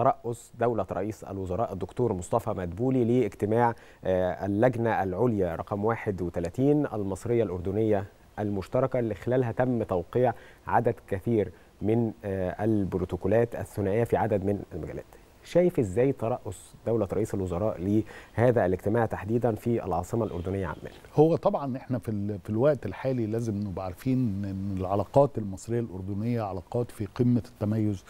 ترأس دولة رئيس الوزراء الدكتور مصطفى مدبولي لاجتماع آه، اللجنة العليا رقم 31 المصرية الأردنية المشتركة اللي خلالها تم توقيع عدد كثير من آه، البروتوكولات الثنائية في عدد من المجالات شايف ازاي ترأس دولة رئيس الوزراء لهذا الاجتماع تحديدا في العاصمة الأردنية عمان؟ هو طبعا احنا في, في الوقت الحالي لازم نبقى عارفين ان العلاقات المصرية الأردنية علاقات في قمة التميز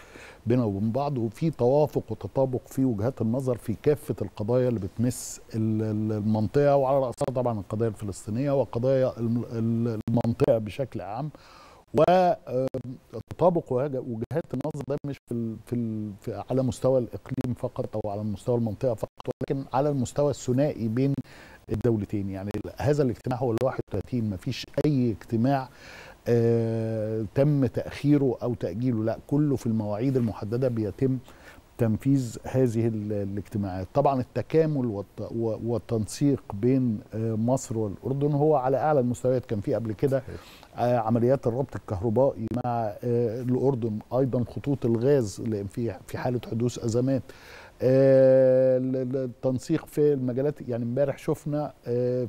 بينا وبين بعض وفي توافق وتطابق في وجهات النظر في كافة القضايا اللي بتمس المنطقة وعلى رأسها طبعا القضايا الفلسطينية وقضايا المنطقة بشكل عام وتطابق آه، وجهات النظر ده مش في الـ في الـ في على مستوى الاقليم فقط او على مستوى المنطقه فقط ولكن على المستوى الثنائي بين الدولتين يعني هذا الاجتماع هو ال 31 ما فيش اي اجتماع آه تم تاخيره او تاجيله لا كله في المواعيد المحدده بيتم تنفيذ هذه الاجتماعات طبعا التكامل والتنسيق بين آه، مصر والأردن هو على أعلى المستويات كان في قبل كده آه، عمليات الربط الكهربائي مع آه، الأردن أيضا خطوط الغاز في حالة حدوث أزمات التنسيق في المجالات يعني امبارح شفنا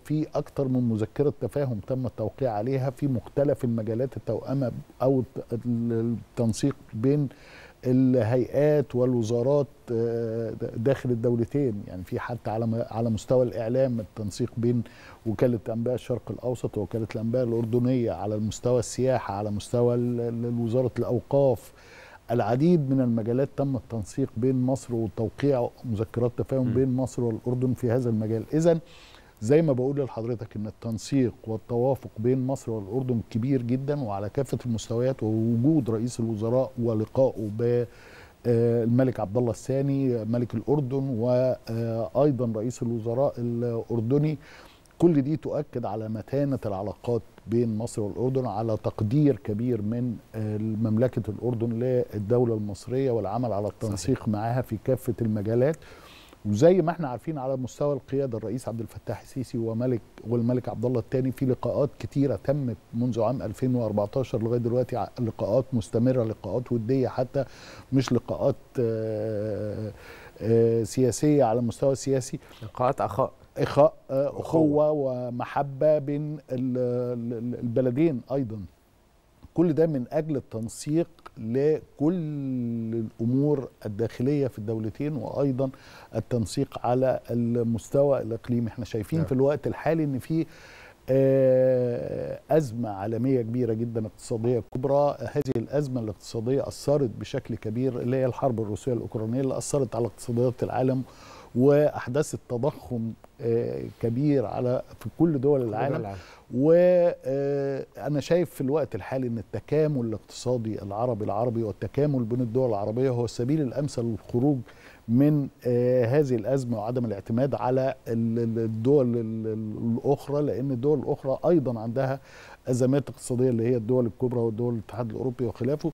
في اكثر من مذكره تفاهم تم التوقيع عليها في مختلف المجالات التوأمه او التنسيق بين الهيئات والوزارات آه، داخل الدولتين يعني في حتى على على مستوى الاعلام التنسيق بين وكاله انباء الشرق الاوسط ووكاله الانباء الاردنيه على مستوى السياحه على مستوى وزاره الاوقاف العديد من المجالات تم التنسيق بين مصر وتوقيع مذكرات تفاهم بين مصر والاردن في هذا المجال اذا زي ما بقول لحضرتك ان التنسيق والتوافق بين مصر والاردن كبير جدا وعلى كافه المستويات ووجود رئيس الوزراء ولقائه ب آه، الملك عبد الله الثاني ملك الاردن وايضا آه، رئيس الوزراء الاردني كل دي تؤكد على متانه العلاقات بين مصر والاردن على تقدير كبير من آه، مملكه الاردن للدوله المصريه والعمل على التنسيق معها في كافه المجالات وزي ما احنا عارفين على مستوى القياده الرئيس عبد الفتاح السيسي وملك والملك عبد الله الثاني في لقاءات كثيره تمت منذ عام 2014 لغايه دلوقتي لقاءات مستمره لقاءات وديه حتى مش لقاءات آه، آه، آه، سياسيه على المستوى السياسي لقاءات اخاء اخاء اخوه ومحبه بين البلدين ايضا كل ده من أجل التنسيق لكل الأمور الداخلية في الدولتين وأيضا التنسيق على المستوى الإقليمي احنا شايفين نعم. في الوقت الحالي أن في آه، أزمة عالمية كبيرة جدا اقتصادية كبرى هذه الأزمة الاقتصادية أثرت بشكل كبير اللي هي الحرب الروسية الأوكرانية اللي أثرت على اقتصاديات العالم واحداث التضخم آه، كبير على في كل دول العالم وانا آه، شايف في الوقت الحالي ان التكامل الاقتصادي العربي العربي والتكامل بين الدول العربيه هو السبيل الامثل للخروج من آه، هذه الأزمة وعدم الاعتماد على الدول الأخرى لأن الدول الأخرى أيضا عندها أزمات اقتصادية اللي هي الدول الكبرى ودول الاتحاد الأوروبي وخلافه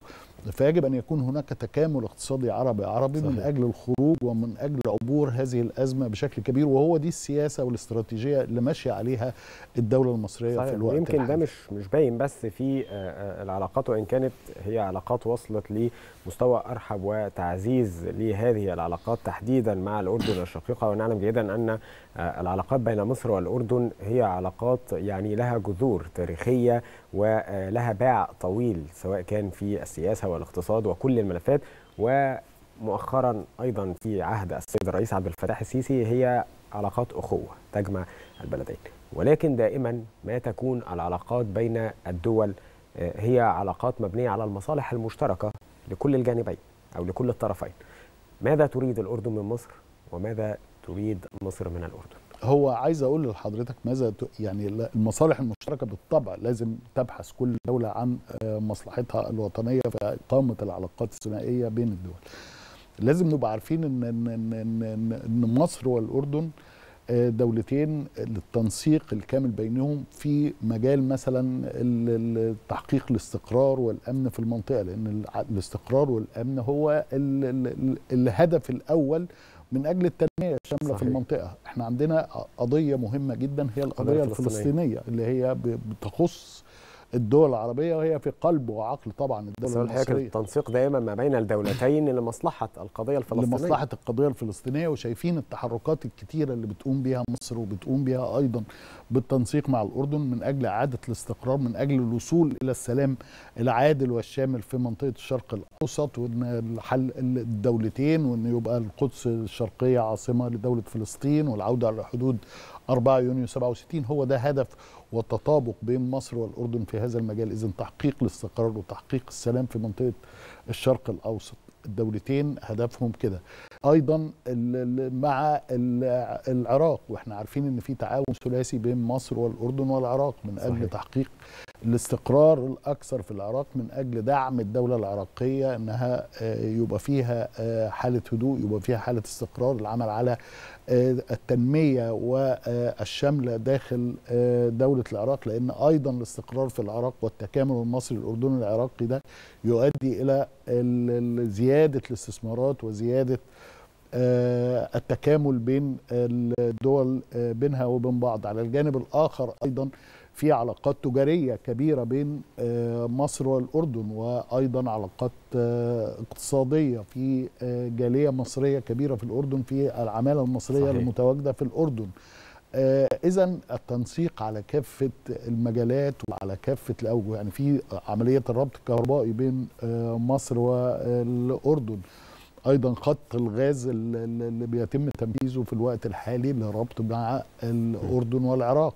فيجب أن يكون هناك تكامل اقتصادي عربي عربي صحيح. من أجل الخروج ومن أجل عبور هذه الأزمة بشكل كبير وهو دي السياسة والاستراتيجية اللي ماشية عليها الدولة المصرية صحيح. في الوقت يمكن ده مش مش باين بس في آه، آه، العلاقات وإن كانت هي علاقات وصلت لمستوى أرحب وتعزيز لهذه العلاقات العلاقات تحديدا مع الأردن الشقيقة ونعلم جيدا أن آه، العلاقات بين مصر والأردن هي علاقات يعني لها جذور تاريخية ولها آه، باع طويل سواء كان في السياسة والاقتصاد وكل الملفات ومؤخرا أيضا في عهد السيد الرئيس عبد الفتاح السيسي هي علاقات أخوة تجمع البلدين ولكن دائما ما تكون العلاقات بين الدول آه، هي علاقات مبنية على المصالح المشتركة لكل الجانبين أو لكل الطرفين ماذا تريد الأردن من مصر وماذا تريد مصر من الأردن هو عايز أقول لحضرتك ماذا ت... يعني المصالح المشتركة بالطبع لازم تبحث كل دولة عن آه، مصلحتها الوطنية في إقامة العلاقات الثنائية بين الدول لازم نبقى عارفين إن, إن, إن, إن مصر والأردن دولتين للتنسيق الكامل بينهم في مجال مثلا تحقيق الاستقرار والامن في المنطقه لان الاستقرار والامن هو الهدف الاول من اجل التنميه الشامله في المنطقه احنا عندنا قضيه مهمه جدا هي القضيه الفلسطينيه اللي هي بتخص الدول العربيه وهي في قلب وعقل طبعا الدول المصريه التنسيق دائما ما بين الدولتين لمصلحه القضيه الفلسطينيه لمصلحه القضيه الفلسطينيه وشايفين التحركات الكثيره اللي بتقوم بها مصر وبتقوم بها ايضا بالتنسيق مع الاردن من اجل اعاده الاستقرار من اجل الوصول الى السلام العادل والشامل في منطقه الشرق الاوسط وسط وان حل الدولتين وان يبقى القدس الشرقيه عاصمه لدوله فلسطين والعوده على حدود 4 يونيو 67 هو ده هدف والتطابق بين مصر والاردن في هذا المجال اذا تحقيق الاستقرار وتحقيق السلام في منطقه الشرق الاوسط الدولتين هدفهم كده ايضا مع العراق واحنا عارفين ان في تعاون ثلاثي بين مصر والاردن والعراق من اجل تحقيق الاستقرار الاكثر في العراق من اجل دعم الدوله العراقيه انها آه، يبقى فيها آه، حاله هدوء يبقى فيها حاله استقرار العمل على آه، التنميه والشامله داخل دوله العراق لان ايضا الاستقرار في العراق والتكامل المصري الاردني العراقي ده يؤدي الى زياده الاستثمارات وزياده التكامل بين الدول بينها وبين بعض على الجانب الاخر ايضا في علاقات تجارية كبيرة بين آه، مصر والأردن وأيضا علاقات آه، اقتصادية في آه، جالية مصرية كبيرة في الأردن في العمالة المصرية صحيح. المتواجدة في الأردن إذا التنسيق على كافة المجالات وعلى كافة الأوجه يعني في عملية الربط الكهربائي بين مصر والأردن ايضا خط الغاز اللي بيتم تنفيذه في الوقت الحالي لربط مع الاردن والعراق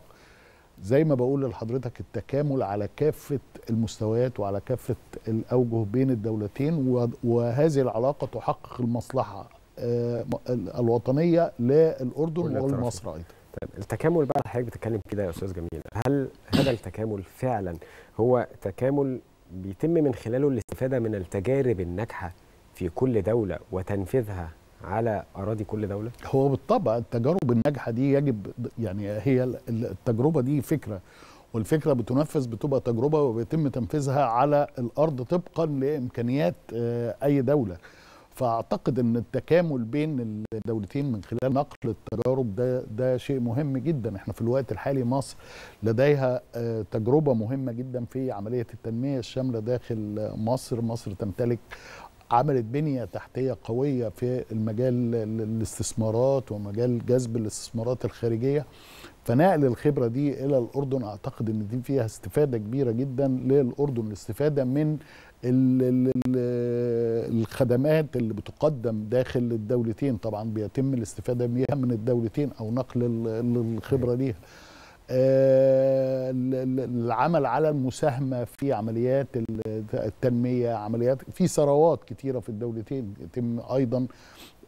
زي ما بقول لحضرتك التكامل على كافة المستويات وعلى كافة الأوجه بين الدولتين وهذه العلاقة تحقق المصلحة آه، الوطنية للأردن ولمصر أيضا طيب التكامل بقى حضرتك بتتكلم كده يا استاذ جميل هل هذا التكامل فعلا هو تكامل بيتم من خلاله الاستفاده من التجارب الناجحه في كل دوله وتنفيذها على اراضي كل دوله هو بالطبع التجارب الناجحه دي يجب يعني هي التجربه دي فكره والفكره بتنفذ بتبقى تجربه وبيتم تنفيذها على الارض طبقا لامكانيات آه، اي دوله فاعتقد ان التكامل بين الدولتين من خلال نقل التجارب ده ده شيء مهم جدا احنا في الوقت الحالي مصر لديها آه، تجربه مهمه جدا في عمليه التنميه الشامله داخل مصر مصر تمتلك عملت بنية تحتية قوية في المجال الاستثمارات ومجال جذب الاستثمارات الخارجية فنقل الخبرة دي إلى الأردن أعتقد أن دي فيها استفادة كبيرة جدا للأردن الاستفادة من الخدمات اللي بتقدم داخل الدولتين طبعا بيتم الاستفادة بيها من الدولتين أو نقل الخبرة ليها آه، العمل على المساهمه في عمليات التنميه عمليات في ثروات كثيره في الدولتين يتم ايضا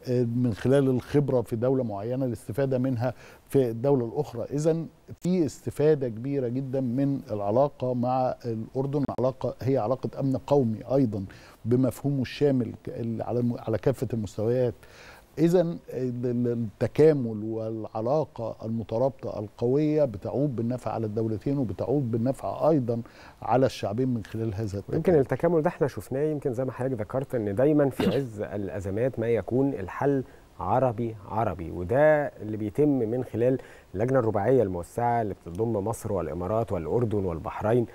آه، من خلال الخبره في دوله معينه الاستفاده منها في الدوله الاخرى اذا في استفاده كبيره جدا من العلاقه مع الاردن علاقه هي علاقه امن قومي ايضا بمفهومه الشامل على كافه المستويات اذا التكامل والعلاقه المترابطه القويه بتعود بالنفع على الدولتين وبتعود بالنفع ايضا على الشعبين من خلال هذا التكامل يمكن التكامل ده احنا شفناه يمكن زي ما حضرتك ذكرت ان دايما في عز الازمات ما يكون الحل عربي عربي وده اللي بيتم من خلال اللجنه الرباعيه الموسعه اللي بتضم مصر والامارات والاردن والبحرين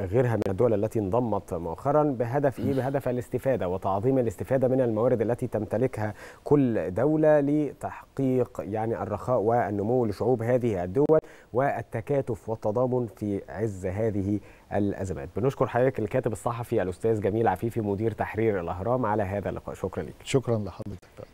وغيرها من الدول التي انضمت مؤخرا بهدف ايه؟ بهدف الاستفاده وتعظيم الاستفاده من الموارد التي تمتلكها كل دوله لتحقيق يعني الرخاء والنمو لشعوب هذه الدول والتكاتف والتضامن في عز هذه الازمات. بنشكر حضرتك الكاتب الصحفي الاستاذ جميل عفيفي مدير تحرير الاهرام على هذا اللقاء، شكرا لك. شكرا لحضرتك.